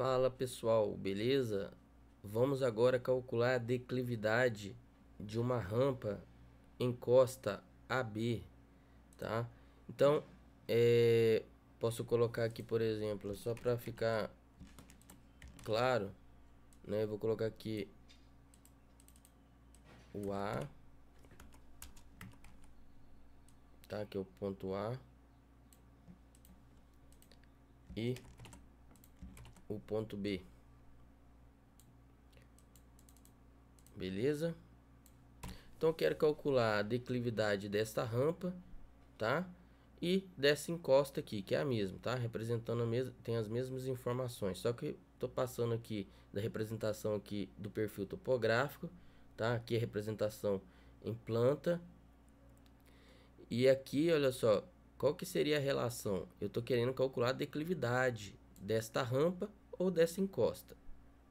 Fala pessoal, beleza? Vamos agora calcular a declividade de uma rampa em costa AB, tá? Então, é, posso colocar aqui, por exemplo, só para ficar claro, né? Eu vou colocar aqui o A, tá? Que é o ponto A e o ponto B. Beleza? Então quero calcular a declividade desta rampa, tá? E dessa encosta aqui, que é a mesma, tá? Representando a mesma, tem as mesmas informações, só que tô passando aqui da representação aqui do perfil topográfico, tá? Aqui é a representação em planta. E aqui, olha só, qual que seria a relação? Eu tô querendo calcular a declividade desta rampa ou dessa encosta,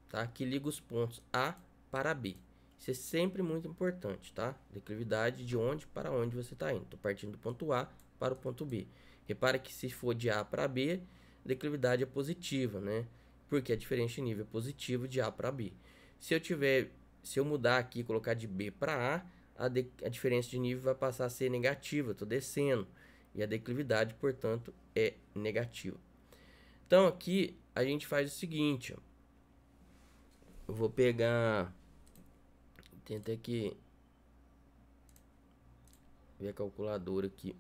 tá? Que liga os pontos A para B. Isso é sempre muito importante, tá? Declividade de onde para onde você está indo. Estou partindo do ponto A para o ponto B. Repara que se for de A para B, declividade é positiva, né? Porque a é diferença de nível é positivo de A para B. Se eu tiver, se eu mudar aqui, colocar de B para A, a, de, a diferença de nível vai passar a ser negativa. Estou descendo e a declividade, portanto, é negativa. Então aqui a gente faz o seguinte. Ó. Eu vou pegar... Tenta aqui... Ver a calculadora aqui.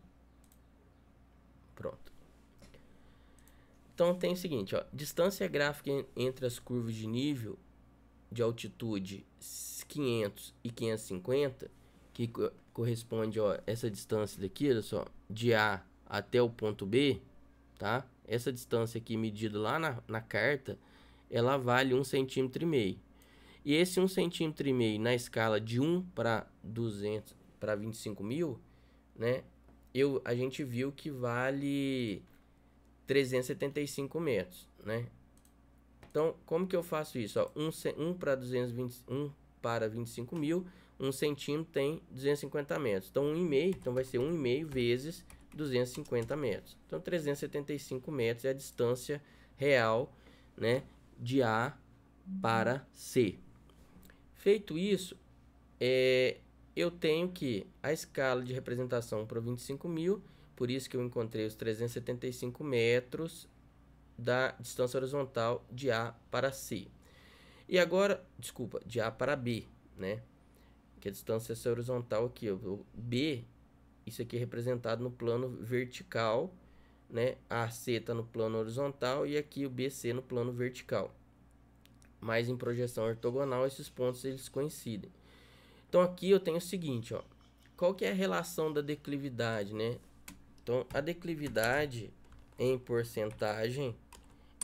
Pronto. Então tem o seguinte, ó, distância gráfica entre as curvas de nível de altitude 500 e 550, que co corresponde ó, essa distância daqui, olha só, de A até o ponto B, tá? essa distância aqui medida lá na, na carta, ela vale 1,5 cm. E esse 1,5 cm na escala de 1 para 200 para 25 mil, né? Eu, a gente viu que vale 375 metros, né? Então, como que eu faço isso? Ó, 1, 1 para 221 para 25 mil, 1 centímetro tem 250 metros. Então, 1,5, então vai ser 1,5 vezes 250 metros. Então, 375 metros é a distância real né, de A para C. Feito isso, é, eu tenho que a escala de representação para 25 mil, por isso que eu encontrei os 375 metros da distância horizontal de A para C. E agora, desculpa, de A para B, né? Que a distância é horizontal aqui, B isso aqui é representado no plano vertical, né? C está no plano horizontal e aqui o BC no plano vertical. Mas em projeção ortogonal, esses pontos eles coincidem. Então aqui eu tenho o seguinte, ó. Qual que é a relação da declividade, né? Então a declividade em porcentagem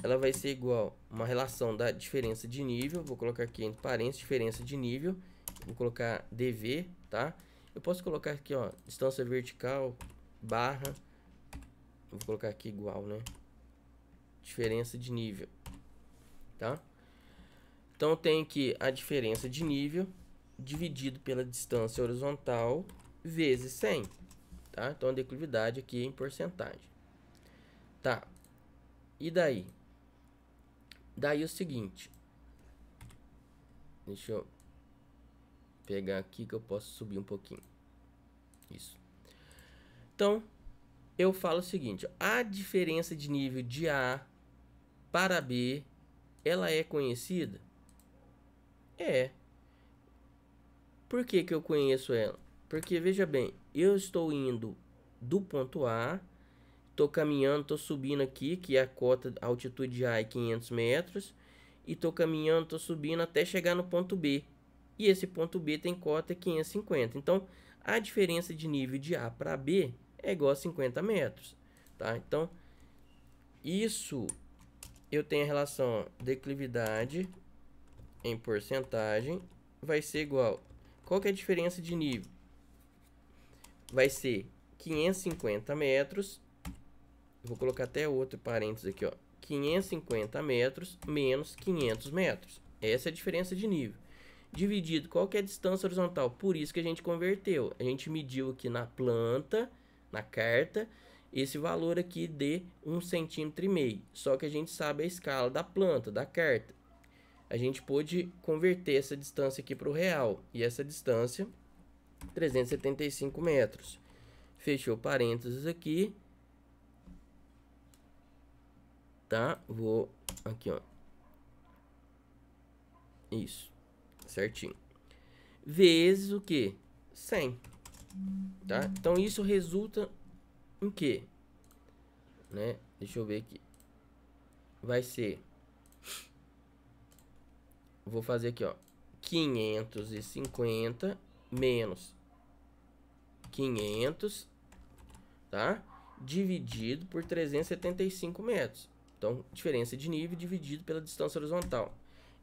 ela vai ser igual uma relação da diferença de nível, vou colocar aqui entre parênteses, diferença de nível, vou colocar DV, tá? Eu posso colocar aqui, ó, distância vertical, barra, vou colocar aqui igual, né? Diferença de nível, tá? Então tem aqui a diferença de nível dividido pela distância horizontal vezes 100, tá? Então a declividade aqui é em porcentagem. Tá. E daí? Daí é o seguinte. Deixa eu pegar aqui que eu posso subir um pouquinho. Isso. Então, eu falo o seguinte, a diferença de nível de A para B, ela é conhecida? É. Por que, que eu conheço ela? Porque, veja bem, eu estou indo do ponto A, estou caminhando, estou subindo aqui, que é a cota, a altitude A é 500 metros, e estou caminhando, estou subindo até chegar no ponto B e esse ponto B tem cota 550. Então, a diferença de nível de A para B é igual a 50 metros. Tá? Então, isso eu tenho a relação declividade em porcentagem vai ser igual. Qual que é a diferença de nível? Vai ser 550 metros. Vou colocar até outro parênteses aqui, ó. 550 metros menos 500 metros. Essa é a diferença de nível dividido qual que é a distância horizontal. Por isso que a gente converteu. A gente mediu aqui na planta, na carta, esse valor aqui de 1 um centímetro e meio. Só que a gente sabe a escala da planta, da carta. A gente pôde converter essa distância aqui para o real. E essa distância, 375 metros. Fechou parênteses aqui. Tá? Vou... Aqui, ó. Isso certinho. Vezes o que? 100. Tá? Então, isso resulta em quê? Né? Deixa eu ver aqui. Vai ser... Vou fazer aqui, ó. 550 menos 500, tá? Dividido por 375 metros. Então, diferença de nível dividido pela distância horizontal.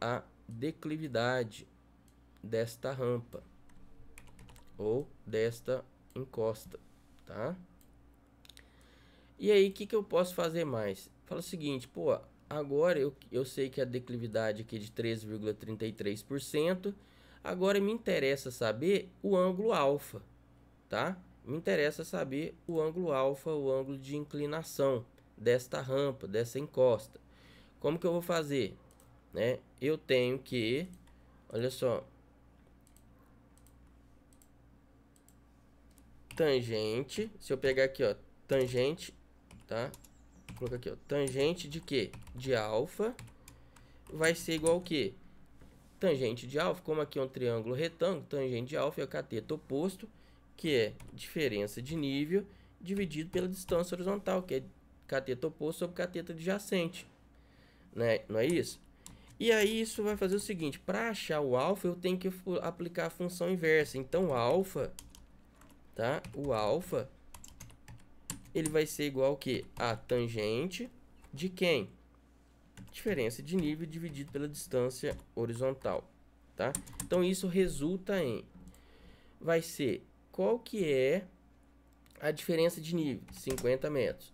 a declividade desta rampa ou desta encosta, tá? E aí, o que, que eu posso fazer mais? Fala o seguinte, pô, agora eu, eu sei que a declividade aqui é de 3,33%, agora me interessa saber o ângulo alfa, tá? Me interessa saber o ângulo alfa, o ângulo de inclinação desta rampa, dessa encosta. Como que eu vou fazer? né? Eu tenho que, olha só, tangente, se eu pegar aqui, ó, tangente, tá? Vou colocar aqui, ó, tangente de quê? De alfa vai ser igual o quê? Tangente de alfa, como aqui é um triângulo retângulo, tangente de alfa é o cateto oposto, que é diferença de nível dividido pela distância horizontal, que é cateto oposto sobre cateto adjacente. Né? Não é isso? E aí isso vai fazer o seguinte, para achar o alfa eu tenho que aplicar a função inversa. Então alfa, tá? O alfa ele vai ser igual ao que? A tangente de quem? Diferença de nível dividido pela distância horizontal, tá? Então isso resulta em vai ser qual que é a diferença de nível? 50 metros.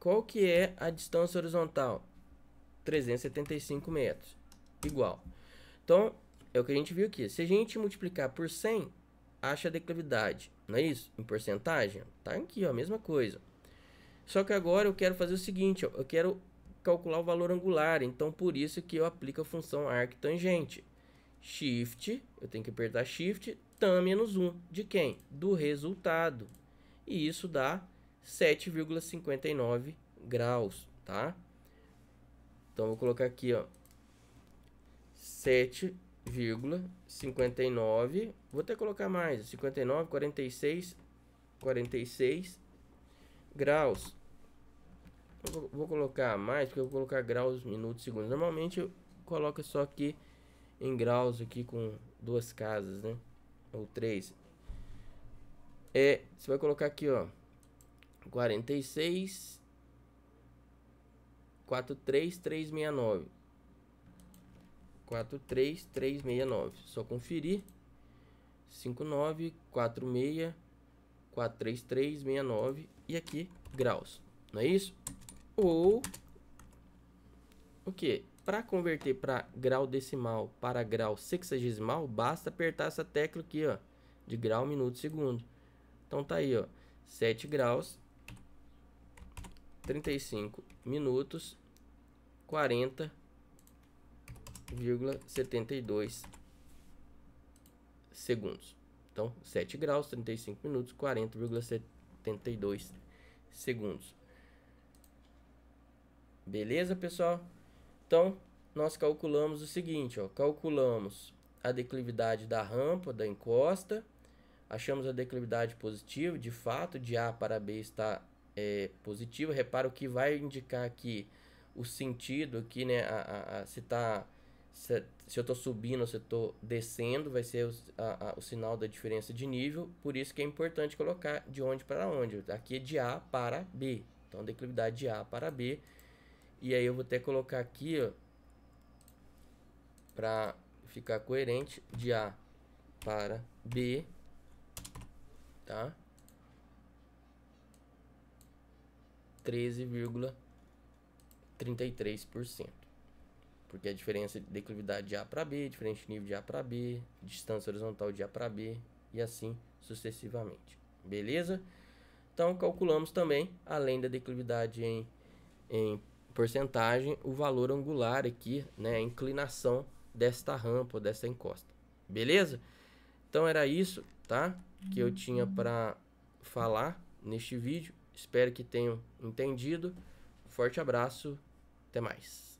Qual que é a distância horizontal? 375 metros. Igual. Então, é o que a gente viu aqui. Se a gente multiplicar por 100, acha a declividade. Não é isso? Em porcentagem? Tá aqui, ó, a mesma coisa. Só que agora eu quero fazer o seguinte, ó, eu quero calcular o valor angular. Então, por isso que eu aplico a função arctangente. Shift, eu tenho que apertar Shift, tan menos 1. De quem? Do resultado. E isso dá 7,59 graus, tá? Então, vou colocar aqui, ó, 7,59. Vou até colocar mais, 59, 46, 46 graus. Vou, vou, colocar mais, porque eu vou colocar graus, minutos, segundos. Normalmente eu coloco só aqui em graus, aqui com duas casas, né? Ou três. É, você vai colocar aqui, ó, 46 43369. 43369. Só conferir. 59 46 43369 e aqui graus. Não é isso? Ou o que? Para converter para grau decimal para grau sexagesimal, basta apertar essa tecla aqui, ó, de grau, minuto, segundo. Então tá aí, ó, 7 graus 35 minutos, 40,72 segundos. Então, 7 graus, 35 minutos, 40,72 segundos. Beleza, pessoal? Então, nós calculamos o seguinte, ó, calculamos a declividade da rampa, da encosta, achamos a declividade positiva, de fato, de A para B está é, positiva, repara o que vai indicar aqui o sentido aqui, né? A, a, a se tá se, se eu estou subindo ou se eu estou descendo, vai ser o, a, o, sinal da diferença de nível. Por isso que é importante colocar de onde para onde. Aqui é de A para B. Então, declividade de A para B. E aí eu vou até colocar aqui, ó, para ficar coerente, de A para B, tá? 13,33%. Porque a diferença de declividade de A para B, diferente nível de A para B, distância horizontal de A para B e assim sucessivamente. Beleza? Então calculamos também, além da declividade em, em porcentagem, o valor angular aqui, né, a inclinação desta rampa, desta encosta. Beleza? Então era isso, tá? Que eu tinha para falar neste vídeo. Espero que tenham entendido. Forte abraço, até mais.